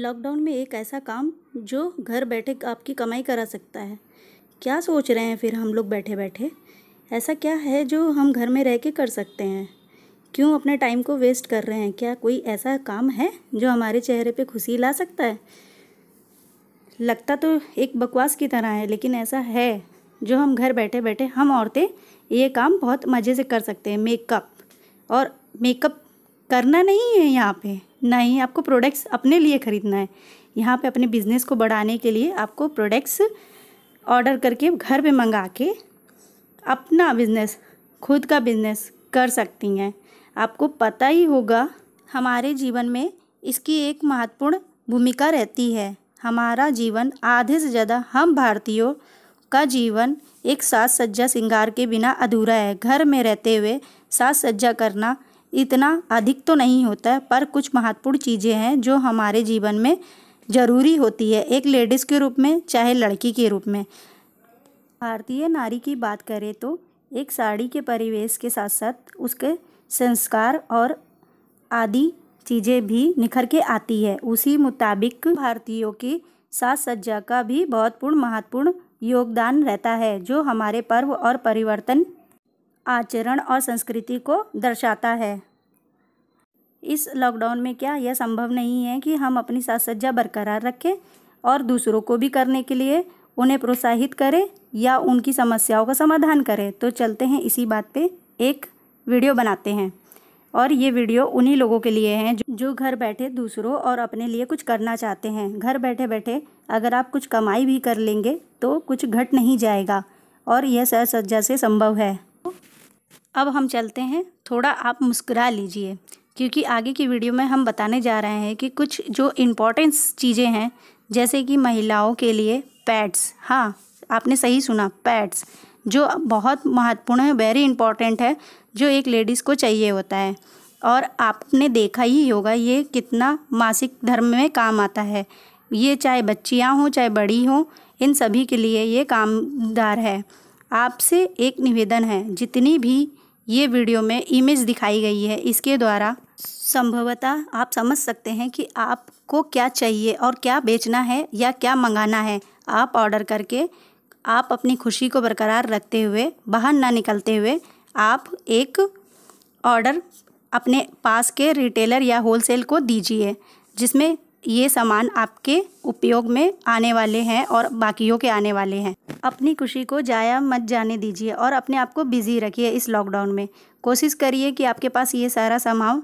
lockdown में एक ऐसा काम जो घर बैठे आपकी कमाई करा सकता है क्या सोच रहे हैं फिर हम लोग बैठे बैठे ऐसा क्या है जो हम घर में रह के कर सकते हैं क्यों अपने टाइम को वेस्ट कर रहे हैं क्या कोई ऐसा काम है जो हमारे चेहरे पे खुशी ला सकता है लगता तो एक बकवास की तरह है लेकिन ऐसा है जो हम घर बैठे बैठे हम औरतें ये काम बहुत मज़े से कर सकते हैं मेकअप और मेकअप करना नहीं है यहाँ पे नहीं आपको प्रोडक्ट्स अपने लिए ख़रीदना है यहाँ पे अपने बिज़नेस को बढ़ाने के लिए आपको प्रोडक्ट्स ऑर्डर करके घर पे मंगा के अपना बिज़नेस खुद का बिज़नेस कर सकती हैं आपको पता ही होगा हमारे जीवन में इसकी एक महत्वपूर्ण भूमिका रहती है हमारा जीवन आधे से ज़्यादा हम भारतीयों का जीवन एक साज सज्जा श्रृंगार के बिना अधूरा है घर में रहते हुए साज सज्जा करना इतना अधिक तो नहीं होता है पर कुछ महत्वपूर्ण चीज़ें हैं जो हमारे जीवन में ज़रूरी होती है एक लेडीज़ के रूप में चाहे लड़की के रूप में भारतीय नारी की बात करें तो एक साड़ी के परिवेश के साथ साथ उसके संस्कार और आदि चीज़ें भी निखर के आती है उसी मुताबिक भारतीयों की साज सज्जा का भी बहुत पूर्ण महत्वपूर्ण योगदान रहता है जो हमारे पर्व और परिवर्तन आचरण और संस्कृति को दर्शाता है इस लॉकडाउन में क्या यह संभव नहीं है कि हम अपनी साज सज्जा बरकरार रखें और दूसरों को भी करने के लिए उन्हें प्रोत्साहित करें या उनकी समस्याओं का समाधान करें तो चलते हैं इसी बात पे एक वीडियो बनाते हैं और ये वीडियो उन्हीं लोगों के लिए हैं जो घर बैठे दूसरों और अपने लिए कुछ करना चाहते हैं घर बैठे बैठे अगर आप कुछ कमाई भी कर लेंगे तो कुछ घट नहीं जाएगा और यह सहसज्जा से संभव है अब हम चलते हैं थोड़ा आप मुस्कुरा लीजिए क्योंकि आगे की वीडियो में हम बताने जा रहे हैं कि कुछ जो इम्पोर्टेंस चीज़ें हैं जैसे कि महिलाओं के लिए पैड्स हाँ आपने सही सुना पैड्स जो बहुत महत्वपूर्ण है वेरी इंपॉर्टेंट है जो एक लेडीज़ को चाहिए होता है और आपने देखा ही होगा ये कितना मासिक धर्म में काम आता है ये चाहे बच्चियाँ हों चाहे बड़ी हों इन सभी के लिए ये कामदार है आपसे एक निवेदन है जितनी भी ये वीडियो में इमेज दिखाई गई है इसके द्वारा संभवतः आप समझ सकते हैं कि आपको क्या चाहिए और क्या बेचना है या क्या मंगाना है आप ऑर्डर करके आप अपनी खुशी को बरकरार रखते हुए बाहर ना निकलते हुए आप एक ऑर्डर अपने पास के रिटेलर या होलसेल को दीजिए जिसमें ये सामान आपके उपयोग में आने वाले हैं और बाकियों के आने वाले हैं अपनी खुशी को जाया मत जाने दीजिए और अपने आप को बिज़ी रखिए इस लॉकडाउन में कोशिश करिए कि आपके पास ये सारा सामान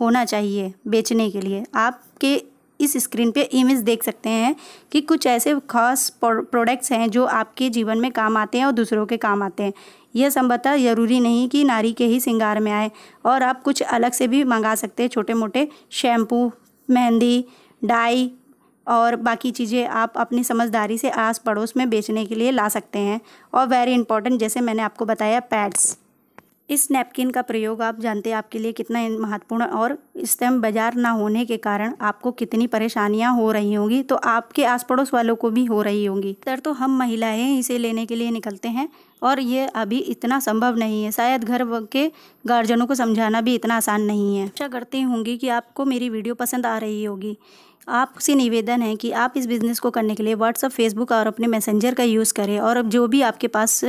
होना चाहिए बेचने के लिए आपके इस स्क्रीन पे इमेज देख सकते हैं कि कुछ ऐसे खास प्रोडक्ट्स हैं जो आपके जीवन में काम आते हैं और दूसरों के काम आते हैं यह संभवतः ज़रूरी नहीं कि नारी के ही सिंगार में आए और आप कुछ अलग से भी मंगा सकते हैं छोटे मोटे शैम्पू मेहंदी डाई और बाकी चीज़ें आप अपनी समझदारी से आस पड़ोस में बेचने के लिए ला सकते हैं और वेरी इंपॉर्टेंट जैसे मैंने आपको बताया पैड्स इस नैपकिन का प्रयोग आप जानते हैं आपके लिए कितना महत्वपूर्ण और इस टाइम बाजार ना होने के कारण आपको कितनी परेशानियां हो रही होंगी तो आपके आस पड़ोस वालों को भी हो रही होंगी तर तो हम महिलाएं इसे लेने के लिए निकलते हैं और ये अभी इतना संभव नहीं है शायद घर के गार्जियनों को समझाना भी इतना आसान नहीं है अच्छा करती होंगी कि आपको मेरी वीडियो पसंद आ रही होगी आपसे निवेदन है कि आप इस बिज़नेस को करने के लिए व्हाट्सअप फेसबुक और अपने मैसेंजर का यूज़ करें और जो भी आपके पास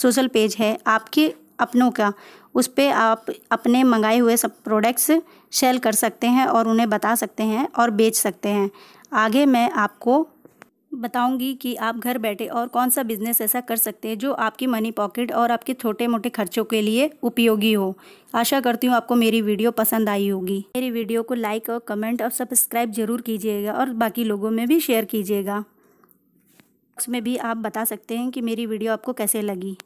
सोशल पेज है आपके अपनों का उस पर आप अपने मंगाए हुए सब प्रोडक्ट्स सेल कर सकते हैं और उन्हें बता सकते हैं और बेच सकते हैं आगे मैं आपको बताऊंगी कि आप घर बैठे और कौन सा बिज़नेस ऐसा कर सकते हैं जो आपकी मनी पॉकेट और आपके छोटे मोटे खर्चों के लिए उपयोगी हो आशा करती हूँ आपको मेरी वीडियो पसंद आई होगी मेरी वीडियो को लाइक और कमेंट और सब्सक्राइब ज़रूर कीजिएगा और बाकी लोगों में भी शेयर कीजिएगा उसमें भी आप बता सकते हैं कि मेरी वीडियो आपको कैसे लगी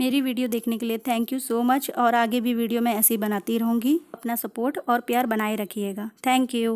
मेरी वीडियो देखने के लिए थैंक यू सो मच और आगे भी वीडियो मैं ऐसी बनाती रहूँगी अपना सपोर्ट और प्यार बनाए रखिएगा थैंक यू